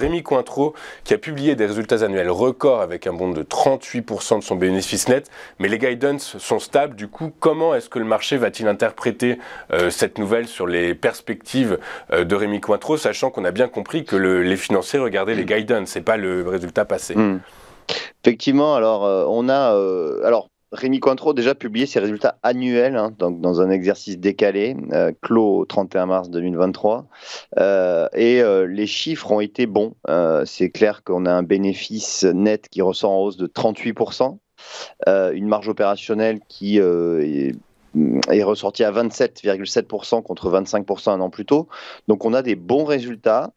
Rémi Cointreau qui a publié des résultats annuels records avec un bond de 38% de son bénéfice net, mais les guidance sont stables. Du coup, comment est-ce que le marché va-t-il interpréter euh, cette nouvelle sur les perspectives euh, de Rémi Cointreau, sachant qu'on a bien compris que les financiers regardaient les mm. guidance et pas le résultat passé mm. Effectivement, alors euh, on a alors Rémi Cointreau a déjà publié ses résultats annuels, hein, donc dans un exercice décalé, euh, clos au 31 mars 2023. Euh, et euh, les chiffres ont été bons. c'est clair qu'on a un bénéfice net qui ressort en hausse de 38%. une marge opérationnelle qui est euh, est ressorti à 27,7% contre 25% un an plus tôt. Donc on a des bons résultats.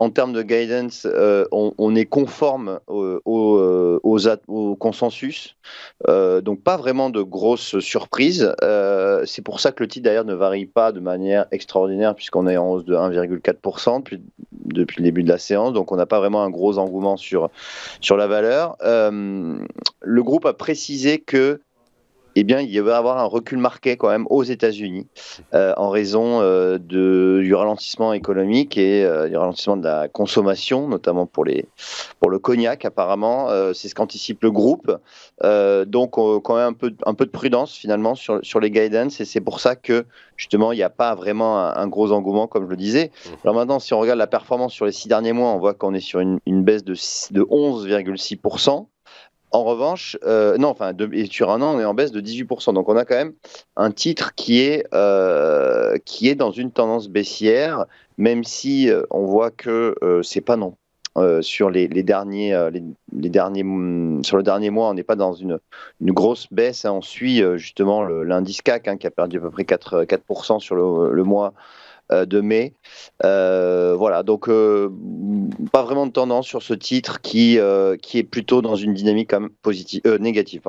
En termes de guidance, euh, on, est conforme au, au euh, consensus. donc pas vraiment de grosses surprises. c'est pour ça que le titre d'ailleurs ne varie pas de manière extraordinaire puisqu'on est en hausse de 1,4% depuis, depuis, le début de la séance. Donc on n'a pas vraiment un gros engouement sur, sur la valeur. le groupe a précisé que eh bien, il va y avoir un recul marqué quand même aux États-Unis euh, en raison euh, de, du ralentissement économique et euh, du ralentissement de la consommation, notamment pour, les, pour le cognac apparemment. C'est ce qu'anticipe le groupe. donc, quand même un peu, un peu de prudence finalement sur, sur les guidance et c'est pour ça que justement, il n'y a pas vraiment un, gros engouement comme je le disais. Mmh. Alors maintenant, si on regarde la performance sur les six derniers mois, on voit qu'on est sur une, baisse de, de 11,6%. En revanche, euh, non, enfin, sur un an, on est en baisse de 18%. Donc, on a quand même un titre qui est, euh, qui est dans une tendance baissière, même si euh, on voit que c'est pas non. sur les, derniers, les, derniers, mm, sur le dernier mois, on n'est pas dans une, grosse baisse. Hein. On suit justement l'indice CAC hein, qui a perdu à peu près 4%, sur le, le mois. Euh, de mai. Euh, voilà, donc euh, pas vraiment de tendance sur ce titre qui, qui est plutôt dans une dynamique comme positive, négative.